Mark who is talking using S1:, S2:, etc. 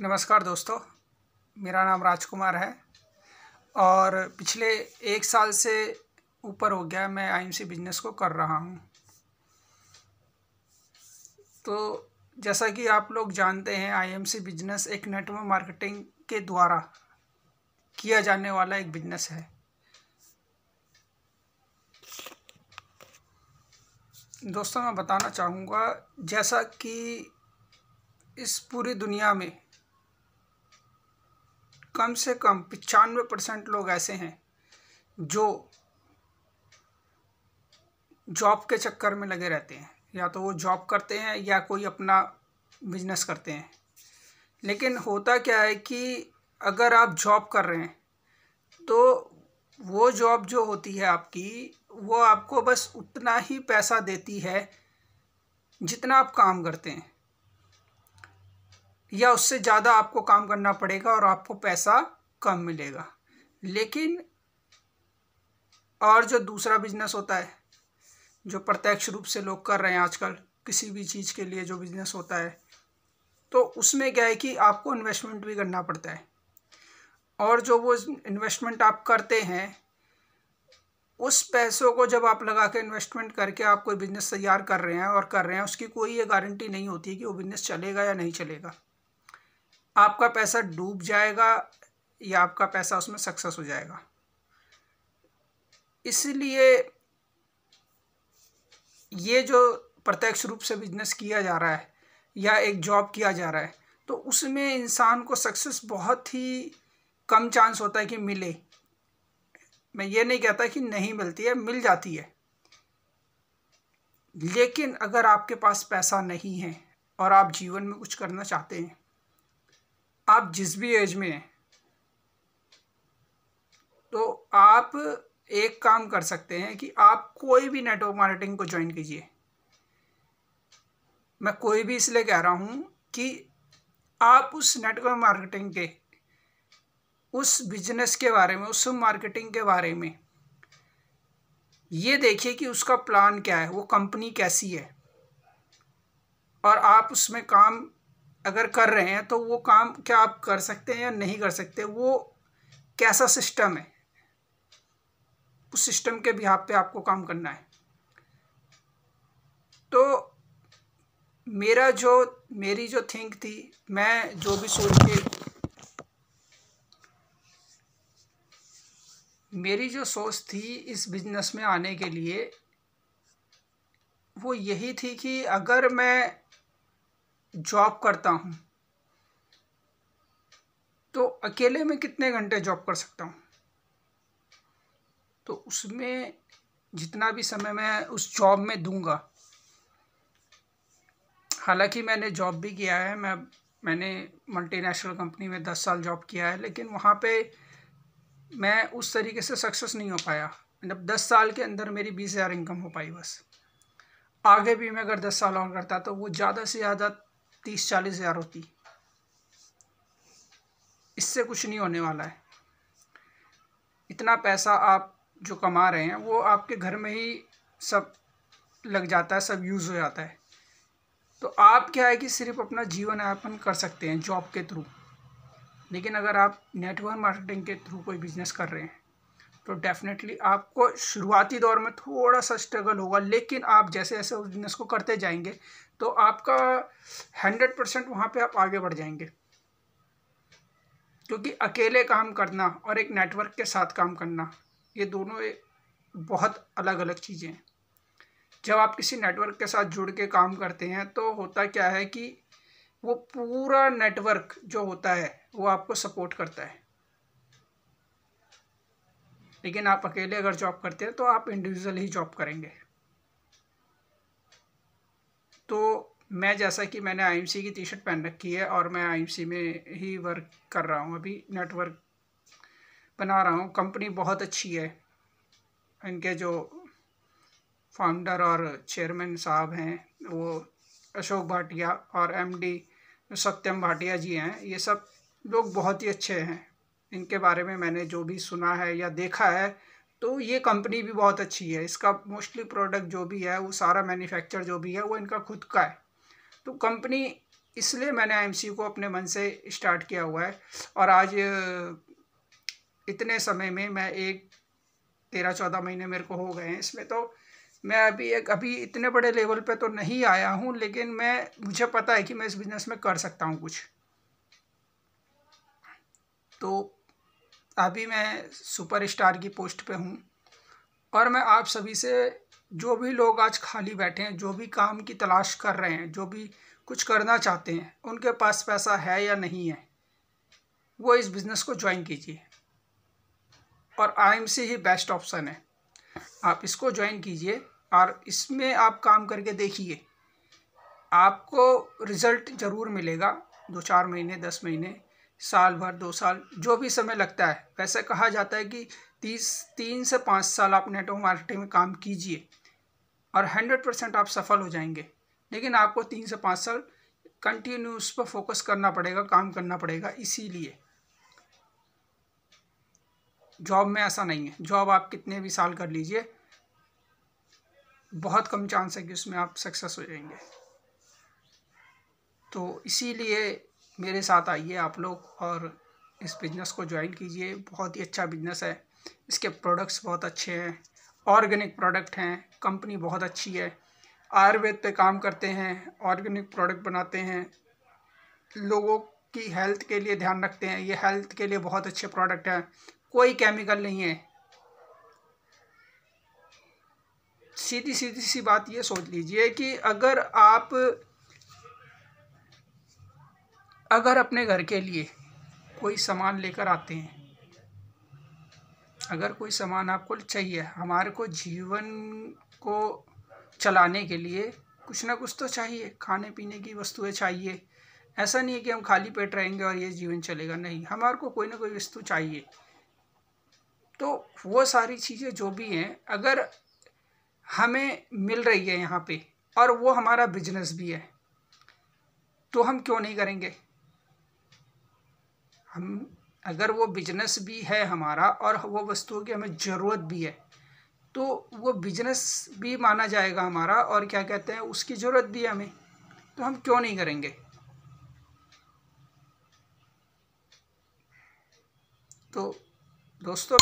S1: नमस्कार दोस्तों मेरा नाम राजकुमार है और पिछले एक साल से ऊपर हो गया मैं आईएमसी बिजनेस को कर रहा हूँ तो जैसा कि आप लोग जानते हैं आईएमसी बिजनेस एक नेटवर्क मार्केटिंग के द्वारा किया जाने वाला एक बिजनेस है दोस्तों मैं बताना चाहूँगा जैसा कि इस पूरी दुनिया में कम से कम पचानवे परसेंट लोग ऐसे हैं जो जॉब के चक्कर में लगे रहते हैं या तो वो जॉब करते हैं या कोई अपना बिजनेस करते हैं लेकिन होता क्या है कि अगर आप जॉब कर रहे हैं तो वो जॉब जो होती है आपकी वो आपको बस उतना ही पैसा देती है जितना आप काम करते हैं या उससे ज़्यादा आपको काम करना पड़ेगा और आपको पैसा कम मिलेगा लेकिन और जो दूसरा बिजनेस होता है जो प्रत्यक्ष रूप से लोग कर रहे हैं आजकल किसी भी चीज़ के लिए जो बिज़नेस होता है तो उसमें क्या है कि आपको इन्वेस्टमेंट भी करना पड़ता है और जो वो इन्वेस्टमेंट आप करते हैं उस पैसों को जब आप लगा के इन्वेस्टमेंट करके आप कोई बिज़नेस तैयार कर रहे हैं और कर रहे हैं उसकी कोई ये गारंटी नहीं होती कि वो बिज़नेस चलेगा या नहीं चलेगा आपका पैसा डूब जाएगा या आपका पैसा उसमें सक्सेस हो जाएगा इसलिए ये जो प्रत्यक्ष रूप से बिजनेस किया जा रहा है या एक जॉब किया जा रहा है तो उसमें इंसान को सक्सेस बहुत ही कम चांस होता है कि मिले मैं ये नहीं कहता कि नहीं मिलती है मिल जाती है लेकिन अगर आपके पास पैसा नहीं है और आप जीवन में कुछ करना चाहते हैं आप जिस भी एज में हैं तो आप एक काम कर सकते हैं कि आप कोई भी नेटवर्क मार्केटिंग को ज्वाइन कीजिए मैं कोई भी इसलिए कह रहा हूं कि आप उस नेटवर्क मार्केटिंग के उस बिजनेस के बारे में उस मार्केटिंग के बारे में ये देखिए कि उसका प्लान क्या है वो कंपनी कैसी है और आप उसमें काम अगर कर रहे हैं तो वो काम क्या आप कर सकते हैं या नहीं कर सकते वो कैसा सिस्टम है उस सिस्टम के बिहाब पे आपको काम करना है तो मेरा जो मेरी जो थिंक थी मैं जो भी सोच के मेरी जो सोच थी इस बिजनेस में आने के लिए वो यही थी कि अगर मैं जॉब करता हूँ तो अकेले में कितने घंटे जॉब कर सकता हूँ तो उसमें जितना भी समय मैं उस जॉब में दूंगा हालांकि मैंने जॉब भी किया है मैं मैंने मल्टीनेशनल कंपनी में दस साल जॉब किया है लेकिन वहाँ पे मैं उस तरीके से सक्सेस नहीं हो पाया मतलब दस साल के अंदर मेरी बीस हज़ार इनकम हो पाई बस आगे भी मैं अगर दस साल और करता तो वो ज़्यादा से ज़्यादा तीस चालीस हज़ार होती इससे कुछ नहीं होने वाला है इतना पैसा आप जो कमा रहे हैं वो आपके घर में ही सब लग जाता है सब यूज़ हो जाता है तो आप क्या है कि सिर्फ अपना जीवन यापन कर सकते हैं जॉब के थ्रू लेकिन अगर आप नेटवर्क मार्केटिंग के थ्रू कोई बिजनेस कर रहे हैं तो डेफिनेटली आपको शुरुआती दौर में थोड़ा सा स्ट्रगल होगा लेकिन आप जैसे जैसे उस बिज़नेस को करते जाएंगे तो आपका हंड्रेड परसेंट वहाँ पर आप आगे बढ़ जाएंगे क्योंकि अकेले काम करना और एक नेटवर्क के साथ काम करना ये दोनों एक बहुत अलग अलग चीज़ें हैं जब आप किसी नेटवर्क के साथ जुड़ के काम करते हैं तो होता क्या है कि वो पूरा नेटवर्क जो होता है वो आपको सपोर्ट करता है लेकिन आप अकेले अगर जॉब करते हैं तो आप इंडिविजुअल ही जॉब करेंगे मैं जैसा कि मैंने आई की टी शर्ट पहन रखी है और मैं आई में ही वर्क कर रहा हूँ अभी नेटवर्क बना रहा हूँ कंपनी बहुत अच्छी है इनके जो फाउंडर और चेयरमैन साहब हैं वो अशोक भाटिया और एमडी सत्यम भाटिया जी हैं ये सब लोग बहुत ही अच्छे हैं इनके बारे में मैंने जो भी सुना है या देखा है तो ये कंपनी भी बहुत अच्छी है इसका मोस्टली प्रोडक्ट जो भी है वो सारा मैन्युफैक्चर जो भी है वो इनका खुद का है तो कंपनी इसलिए मैंने आई को अपने मन से स्टार्ट किया हुआ है और आज इतने समय में मैं एक तेरह चौदह महीने मेरे को हो गए हैं इसमें तो मैं अभी एक अभी इतने बड़े लेवल पे तो नहीं आया हूँ लेकिन मैं मुझे पता है कि मैं इस बिज़नेस में कर सकता हूँ कुछ तो अभी मैं सुपरस्टार की पोस्ट पे हूँ और मैं आप सभी से जो भी लोग आज खाली बैठे हैं जो भी काम की तलाश कर रहे हैं जो भी कुछ करना चाहते हैं उनके पास पैसा है या नहीं है वो इस बिज़नेस को ज्वाइन कीजिए और आईएमसी ही बेस्ट ऑप्शन है आप इसको ज्वाइन कीजिए और इसमें आप काम करके देखिए आपको रिज़ल्ट ज़रूर मिलेगा दो चार महीने दस महीने साल भर दो साल जो भी समय लगता है वैसे कहा जाता है कि तीस तीन से पाँच साल आप नेटवर्क मार्केटिंग में काम कीजिए और हंड्रेड परसेंट आप सफल हो जाएंगे लेकिन आपको तीन से पाँच साल कंटिन्यू उस पर फोकस करना पड़ेगा काम करना पड़ेगा इसीलिए जॉब में ऐसा नहीं है जॉब आप कितने भी साल कर लीजिए बहुत कम चांस है कि उसमें आप सक्सेस हो जाएंगे तो इसीलिए मेरे साथ आइए आप लोग और इस बिज़नेस को ज्वाइन कीजिए बहुत ही अच्छा बिज़नेस है इसके प्रोडक्ट्स बहुत अच्छे हैं ऑर्गेनिक प्रोडक्ट हैं कंपनी बहुत अच्छी है आयुर्वेद पे काम करते हैं ऑर्गेनिक प्रोडक्ट बनाते हैं लोगों की हेल्थ के लिए ध्यान रखते हैं ये हेल्थ के लिए बहुत अच्छे प्रोडक्ट हैं कोई केमिकल नहीं है सीधी सीधी सी बात ये सोच लीजिए कि अगर आप अगर अपने घर के लिए कोई सामान लेकर आते हैं अगर कोई सामान आपको चाहिए हमारे को जीवन को चलाने के लिए कुछ ना कुछ तो चाहिए खाने पीने की वस्तुएं चाहिए ऐसा नहीं है कि हम खाली पेट रहेंगे और ये जीवन चलेगा नहीं हमारे को कोई ना कोई वस्तु चाहिए तो वो सारी चीज़ें जो भी हैं अगर हमें मिल रही है यहाँ पे और वो हमारा बिजनेस भी है तो हम क्यों नहीं करेंगे हम अगर वो बिजनेस भी है हमारा और वो वस्तुओं की हमें ज़रूरत भी है तो वो बिजनेस भी माना जाएगा हमारा और क्या कहते हैं उसकी ज़रूरत भी है हमें तो हम क्यों नहीं करेंगे तो दोस्तों